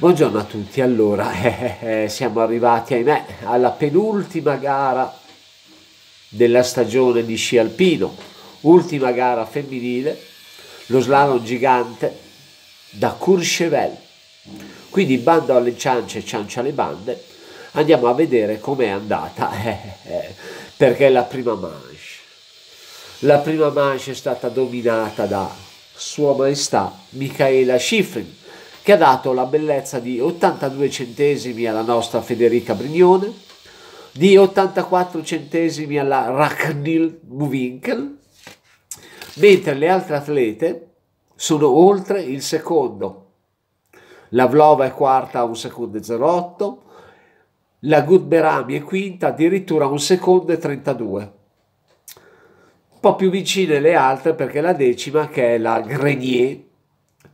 Buongiorno a tutti, allora eh, eh, siamo arrivati ahimè alla penultima gara della stagione di sci alpino, ultima gara femminile, lo slalom gigante da Courchevel. Quindi bando alle ciance, ciancia alle bande, andiamo a vedere com'è andata, eh, eh, perché è la prima manche. La prima manche è stata dominata da Sua Maestà Michaela Schifrin, che ha dato la bellezza di 82 centesimi alla nostra Federica Brignone, di 84 centesimi alla Racknil Buwinkel, mentre le altre atlete sono oltre il secondo. La Vlova è quarta a 1 secondo e 08, la Gutberami è quinta addirittura a 1 secondo e 32. Un po' più vicine le altre perché la decima che è la Grenier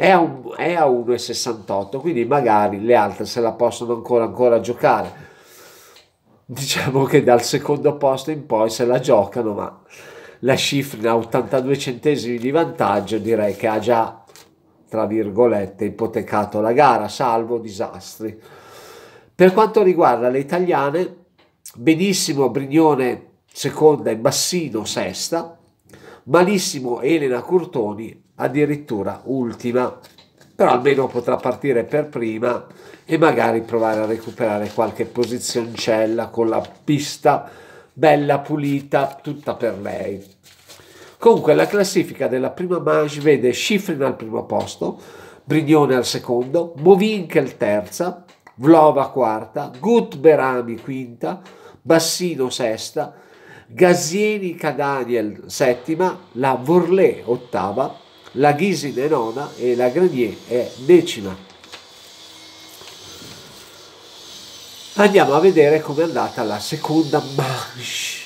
è a, un, è a 1,68 quindi magari le altre se la possono ancora, ancora giocare diciamo che dal secondo posto in poi se la giocano ma la Schifrin ha 82 centesimi di vantaggio direi che ha già tra virgolette ipotecato la gara salvo disastri per quanto riguarda le italiane benissimo Brignone seconda e Bassino sesta malissimo Elena Curtoni addirittura ultima, però almeno potrà partire per prima e magari provare a recuperare qualche posizioncella con la pista bella pulita, tutta per lei. Comunque la classifica della prima manche vede Schifrin al primo posto, Brignone al secondo, Movinkel terza, Vlova quarta, Gutberami quinta, Bassino sesta, Gazieni Cadaniel settima, la Vorlé ottava, la Ghisine è nona e la Grenier è decima. Andiamo a vedere com'è andata la seconda manche.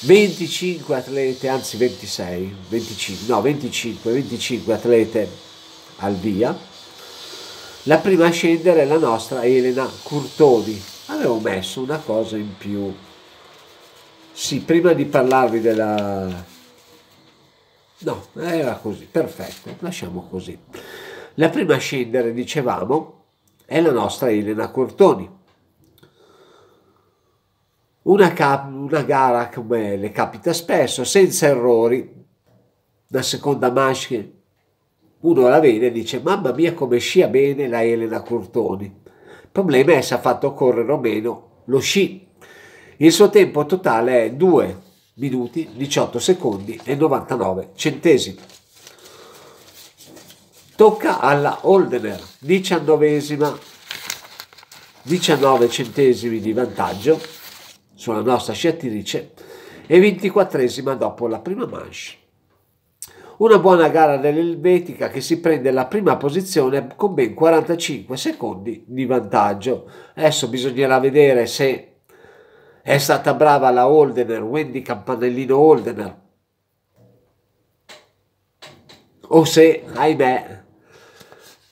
25 atlete, anzi 26, 25, no 25, 25 atlete al via. La prima a scendere è la nostra Elena Curtoni. Avevo messo una cosa in più. Sì, prima di parlarvi della No, era così, perfetto, lasciamo così. La prima a scendere, dicevamo, è la nostra Elena Cortoni. Una, una, gara come le capita spesso, senza errori. La seconda manche, uno la vede e dice mamma mia come scia bene la Elena Cortoni. Il problema è se ha fatto correre o meno lo sci. Il suo tempo totale è 2 minuti, 18 secondi e 99 centesimi. Tocca alla Holdener, diciannovesima, 19 centesimi di vantaggio sulla nostra sciatrice e 24 esima dopo la prima manche. Una buona gara dell'Elvetica che si prende la prima posizione con ben 45 secondi di vantaggio. Adesso bisognerà vedere se è stata brava la Holdener, Wendy Campanellino Holdener. O se, ahimè,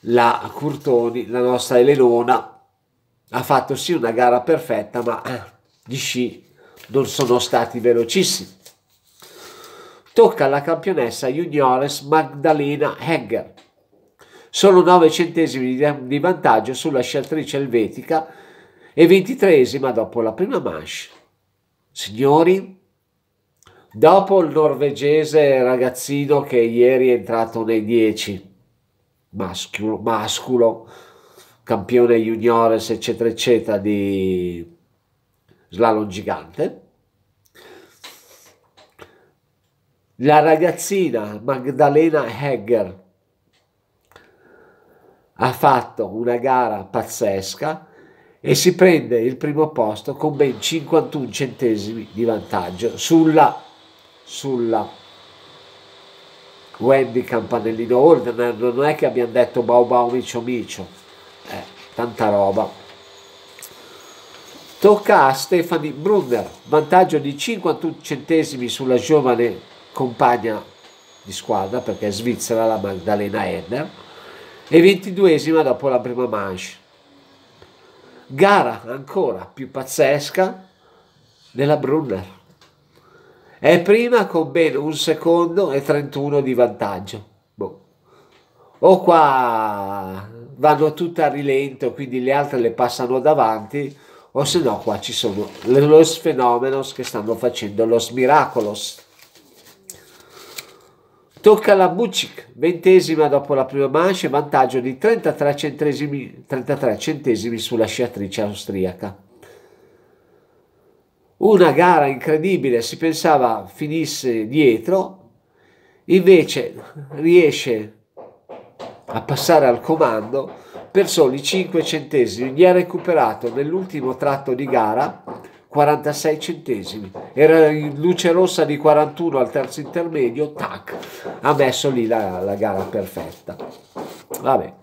la Curtoni, la nostra Elenona, ha fatto sì una gara perfetta, ma eh, gli sci non sono stati velocissimi. Tocca alla campionessa juniores Magdalena Hegger. Solo 9 centesimi di vantaggio sulla sciatrice elvetica e ventitresima dopo la prima manche. Signori, dopo il norvegese ragazzino che ieri è entrato nei 10, masculo, masculo campione juniores eccetera eccetera di slalom gigante, la ragazzina Magdalena Hegger ha fatto una gara pazzesca e si prende il primo posto con ben 51 centesimi di vantaggio sulla, sulla Wendy Campanellino Holden. Non è che abbiamo detto Bau Bau Micio Micio, eh, tanta roba. Tocca a Stefani Brunner, vantaggio di 51 centesimi sulla giovane compagna di squadra perché è svizzera la Magdalena Edner e 22esima dopo la prima manche gara ancora più pazzesca della Brunner. È prima con ben un secondo e 31 di vantaggio. Boh. O qua vanno tutte a rilento, quindi le altre le passano davanti, o se no qua ci sono los fenomenos che stanno facendo los miracolos. Tocca la Mucic, ventesima dopo la prima mancia, vantaggio di 33 centesimi, 33 centesimi sulla sciatrice austriaca. Una gara incredibile, si pensava finisse dietro, invece riesce a passare al comando per soli 5 centesimi. Gli ha recuperato nell'ultimo tratto di gara 46 centesimi, era in luce rossa di 41 al terzo intermedio, tac, ha messo lì la, la gara perfetta. Vabbè.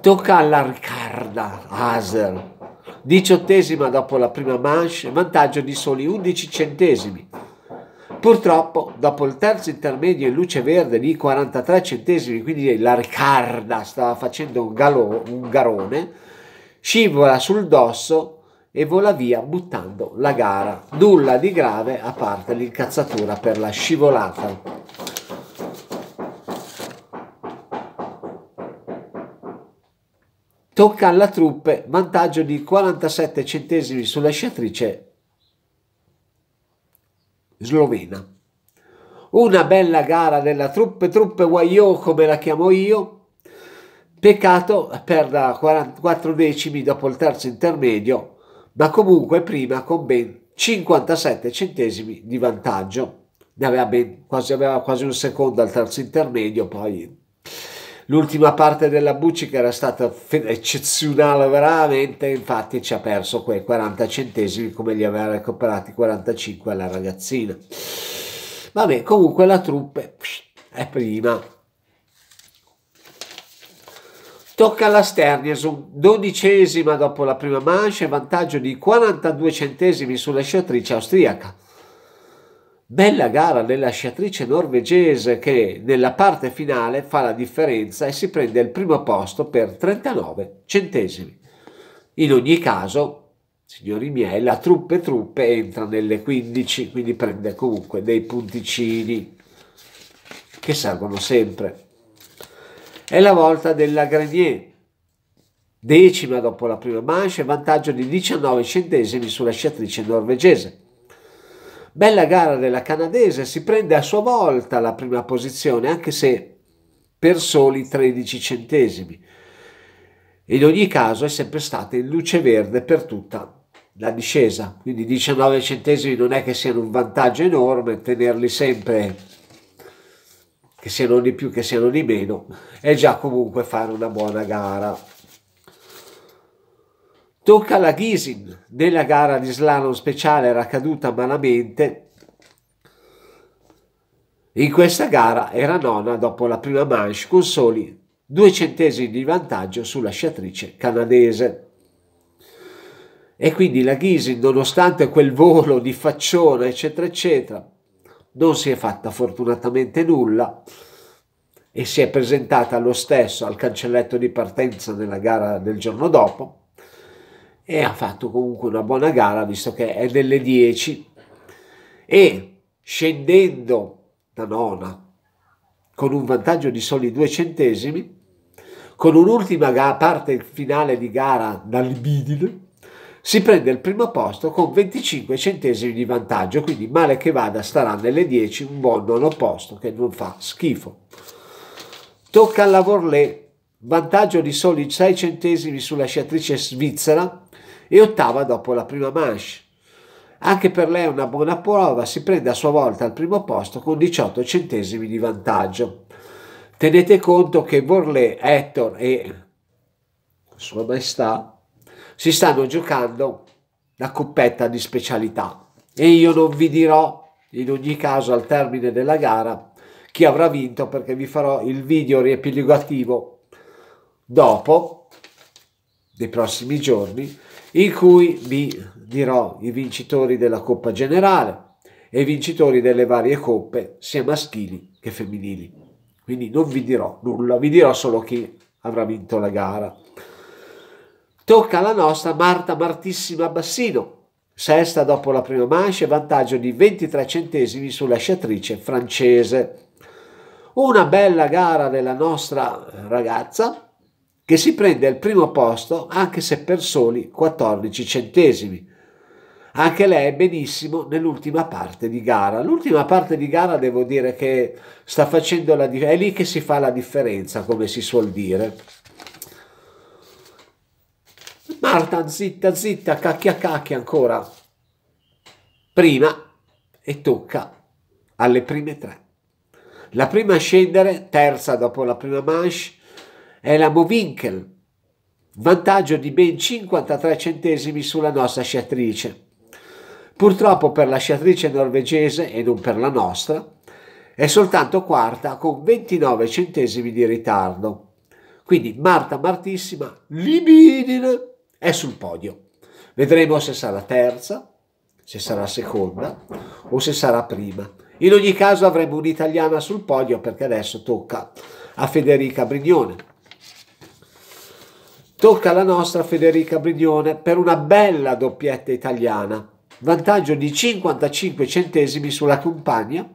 Tocca all'Arcarda, Aser, diciottesima dopo la prima manche, vantaggio di soli 11 centesimi. Purtroppo, dopo il terzo intermedio in luce verde di 43 centesimi, quindi l'Arcarda stava facendo un, galo, un garone, scivola sul dosso e vola via buttando la gara. Nulla di grave a parte l'incazzatura per la scivolata. Tocca alla truppe vantaggio di 47 centesimi sulla sciatrice slovena. Una bella gara della truppe, truppe Wayo come la chiamo io, Peccato per 44 decimi dopo il terzo intermedio ma comunque prima con ben 57 centesimi di vantaggio. Ne aveva, ben, quasi, aveva quasi un secondo al terzo intermedio, poi l'ultima parte della Bucci era stata eccezionale veramente, infatti ci ha perso quei 40 centesimi come gli aveva recuperati 45 alla ragazzina. Vabbè, comunque la truppe è prima Tocca alla Sterniason, dodicesima dopo la prima manche, vantaggio di 42 centesimi sulla sciatrice austriaca. Bella gara della sciatrice norvegese che nella parte finale fa la differenza e si prende il primo posto per 39 centesimi. In ogni caso, signori miei, la truppe truppe entra nelle 15, quindi prende comunque dei punticini che servono sempre. È la volta della Grenier, decima dopo la prima manche, vantaggio di 19 centesimi sulla sciatrice norvegese. Bella gara della canadese, si prende a sua volta la prima posizione, anche se per soli 13 centesimi. In ogni caso è sempre stata in luce verde per tutta la discesa, quindi 19 centesimi non è che siano un vantaggio enorme, tenerli sempre che siano di più, che siano di meno, è già comunque fare una buona gara. Tocca alla Ghisin, nella gara di slalom speciale era caduta malamente, in questa gara era nona dopo la prima manche con soli due centesimi di vantaggio sulla sciatrice canadese. E quindi la Ghisin, nonostante quel volo di faccione, eccetera, eccetera, non si è fatta fortunatamente nulla e si è presentata lo stesso al cancelletto di partenza nella gara del giorno dopo e ha fatto comunque una buona gara visto che è delle 10 e scendendo da nona con un vantaggio di soli due centesimi con un'ultima parte finale di gara dal Bidil si prende il primo posto con 25 centesimi di vantaggio, quindi male che vada starà nelle 10 un buon nono posto che non fa schifo. Tocca alla Vorlé, vantaggio di soli 6 centesimi sulla sciatrice svizzera e ottava dopo la prima manche. Anche per lei una buona prova, si prende a sua volta al primo posto con 18 centesimi di vantaggio. Tenete conto che Vorlé, Hector e Sua Maestà si stanno giocando la coppetta di specialità e io non vi dirò in ogni caso al termine della gara chi avrà vinto perché vi farò il video riepilogativo dopo nei prossimi giorni in cui vi dirò i vincitori della coppa generale e i vincitori delle varie coppe sia maschili che femminili quindi non vi dirò nulla vi dirò solo chi avrà vinto la gara Tocca alla nostra Marta Martissima Bassino, sesta dopo la prima manche, vantaggio di 23 centesimi sulla sciatrice francese. Una bella gara della nostra ragazza che si prende il primo posto anche se per soli 14 centesimi. Anche lei è benissimo nell'ultima parte di gara. L'ultima parte di gara devo dire che sta facendo la differenza, è lì che si fa la differenza, come si suol dire. Marta, zitta, zitta, cacchia, cacchia ancora. Prima e tocca alle prime tre. La prima a scendere, terza dopo la prima manche, è la Movinkel, vantaggio di ben 53 centesimi sulla nostra sciatrice. Purtroppo per la sciatrice norvegese e non per la nostra, è soltanto quarta con 29 centesimi di ritardo. Quindi Marta Martissima, libidine! è sul podio. Vedremo se sarà terza, se sarà seconda o se sarà prima. In ogni caso avremo un'italiana sul podio perché adesso tocca a Federica Brignone. Tocca alla nostra Federica Brignone per una bella doppietta italiana, vantaggio di 55 centesimi sulla compagna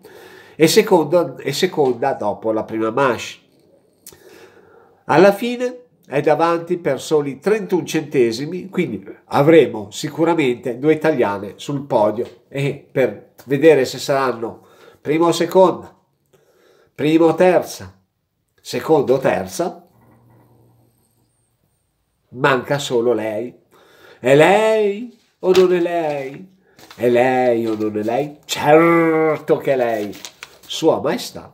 e seconda, e seconda dopo la prima manche. Alla fine è davanti per soli 31 centesimi, quindi avremo sicuramente due italiane sul podio e per vedere se saranno prima o seconda, prima o terza, seconda o terza, manca solo lei. È lei o non è lei? È lei o non è lei? Certo che è lei, Sua Maestà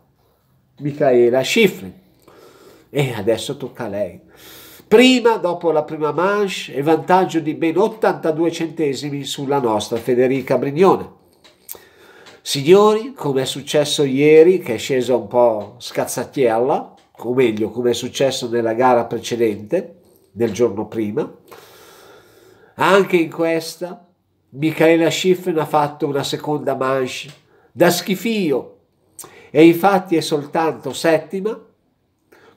Michaela Schifrin. E adesso tocca a lei. Prima, dopo la prima manche, e vantaggio di ben 82 centesimi sulla nostra Federica Brignone. Signori, come è successo ieri, che è scesa un po' scazzatiella, o meglio, come è successo nella gara precedente, nel giorno prima, anche in questa Michaela Schiffen ha fatto una seconda manche da schifio e infatti è soltanto settima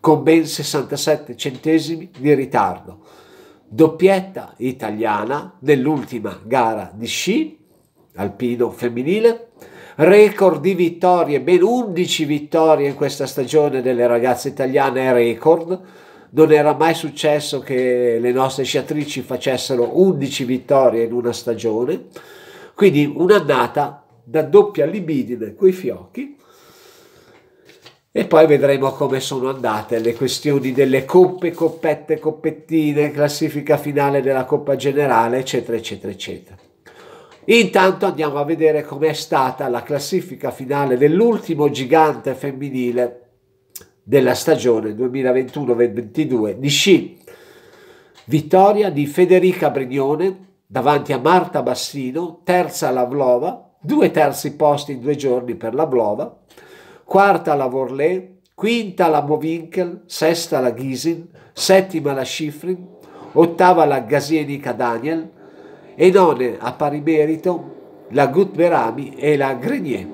con ben 67 centesimi di ritardo. Doppietta italiana nell'ultima gara di sci alpino femminile, record di vittorie, ben 11 vittorie in questa stagione delle ragazze italiane è record. Non era mai successo che le nostre sciatrici facessero 11 vittorie in una stagione. Quindi un'annata da doppia libidine coi fiocchi e poi vedremo come sono andate le questioni delle coppe, coppette, coppettine, classifica finale della Coppa Generale, eccetera, eccetera, eccetera. Intanto andiamo a vedere com'è stata la classifica finale dell'ultimo gigante femminile della stagione 2021-2022 di sci. Vittoria di Federica Brignone davanti a Marta Bassino, terza la Vlova, due terzi posti in due giorni per la Vlova, quarta la Vorlé, quinta la Bovinkel, sesta la Ghisin, settima la Schifrin, ottava la Gasienica Daniel e none a pari merito la Gutberami e la Grenier.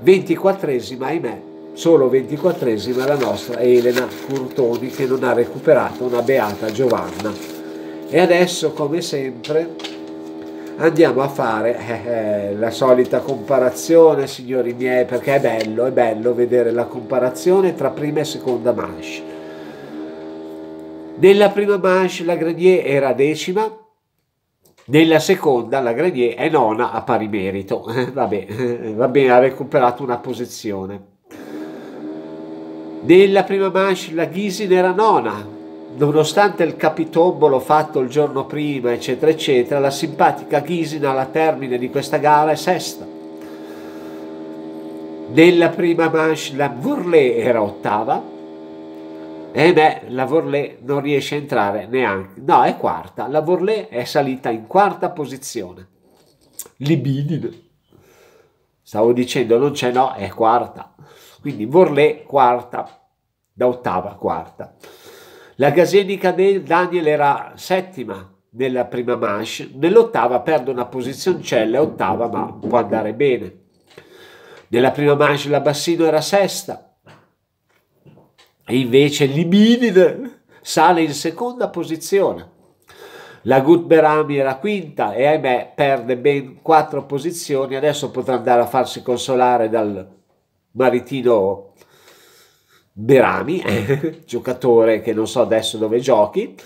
Ventiquattresima, ahimè, solo ventiquattresima la nostra Elena Curtoni che non ha recuperato una beata Giovanna. E adesso, come sempre, andiamo a fare eh, eh, la solita comparazione, signori miei, perché è bello, è bello vedere la comparazione tra prima e seconda manche. Nella prima manche la Grenier era decima, nella seconda la Grenier è nona a pari merito. Eh, vabbè, eh, va bene, ha recuperato una posizione. Nella prima manche la Ghisin era nona, nonostante il capitombolo fatto il giorno prima, eccetera, eccetera, la simpatica Ghisina alla termine di questa gara è sesta. Nella prima manche la Vorlé era ottava, e beh, la Vorlé non riesce a entrare neanche, no, è quarta, la Vorlé è salita in quarta posizione. Libidine. Stavo dicendo non c'è no, è quarta. Quindi Vorlé quarta, da ottava quarta. La Gasenica Daniel era settima nella prima manche, nell'ottava perde una posizioncella, ottava ma può andare bene. Nella prima manche la Bassino era sesta e invece Libidine sale in seconda posizione. La Gutberami era quinta e ahimè perde ben quattro posizioni, adesso potrà andare a farsi consolare dal maritino Berami, eh, giocatore che non so adesso dove giochi,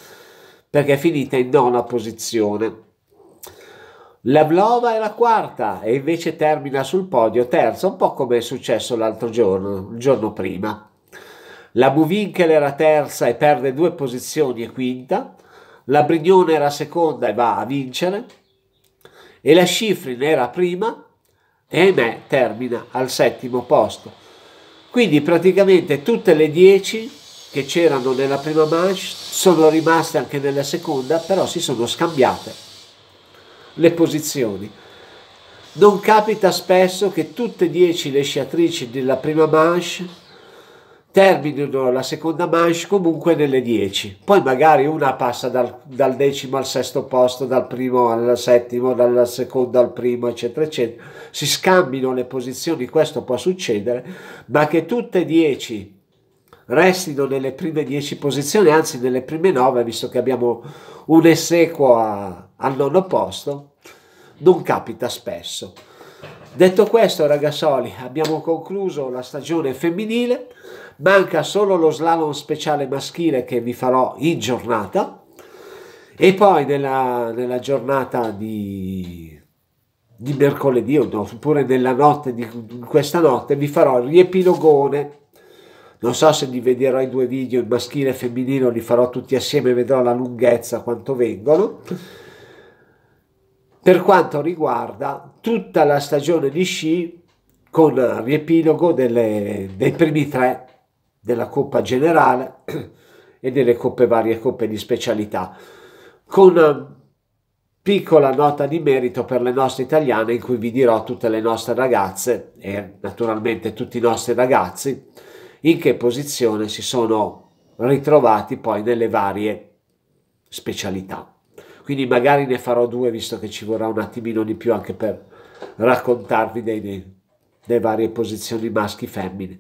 perché è finita in nona posizione. Lavlova è la quarta e invece termina sul podio terza, un po' come è successo l'altro giorno, il giorno prima. La Buvinkel era terza e perde due posizioni e quinta, la Brignone era seconda e va a vincere, e la Schifrin era prima e ahimè termina al settimo posto. Quindi praticamente tutte le 10 che c'erano nella prima manche sono rimaste anche nella seconda, però si sono scambiate le posizioni. Non capita spesso che tutte e 10 le sciatrici della prima manche terminano la seconda manche comunque nelle 10. Poi magari una passa dal, dal, decimo al sesto posto, dal primo al settimo, dal secondo al primo, eccetera, eccetera. Si scambino le posizioni, questo può succedere, ma che tutte e 10 restino nelle prime 10 posizioni, anzi nelle prime 9, visto che abbiamo un essequo a, al nono posto, non capita spesso. Detto questo, ragazzoli, abbiamo concluso la stagione femminile. Manca solo lo slalom speciale maschile che vi farò in giornata. E poi nella, nella giornata di, di mercoledì o no, oppure nella notte di questa notte vi farò il riepilogone non so se li vedrò i due video, il maschile e il femminile, li farò tutti assieme, vedrò la lunghezza, quanto vengono per quanto riguarda tutta la stagione di sci con riepilogo delle, dei primi tre della Coppa Generale e delle coppe, varie coppe di specialità, con eh, piccola nota di merito per le nostre italiane in cui vi dirò tutte le nostre ragazze e naturalmente tutti i nostri ragazzi in che posizione si sono ritrovati poi nelle varie specialità quindi magari ne farò due visto che ci vorrà un attimino di più anche per raccontarvi le varie posizioni maschi femmine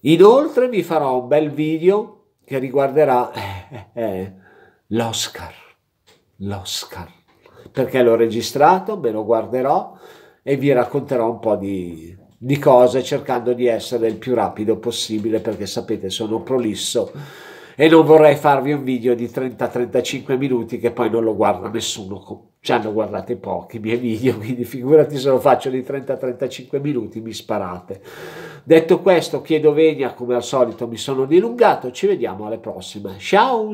inoltre vi farò un bel video che riguarderà eh, eh, l'Oscar l'Oscar perché l'ho registrato me lo guarderò e vi racconterò un po' di, di cose cercando di essere il più rapido possibile perché sapete sono prolisso e non vorrei farvi un video di 30-35 minuti che poi non lo guarda nessuno, ci hanno guardato pochi i miei video, quindi figurati se lo faccio di 30-35 minuti, mi sparate. Detto questo, chiedo venia, come al solito mi sono dilungato, ci vediamo alle prossime. Ciao!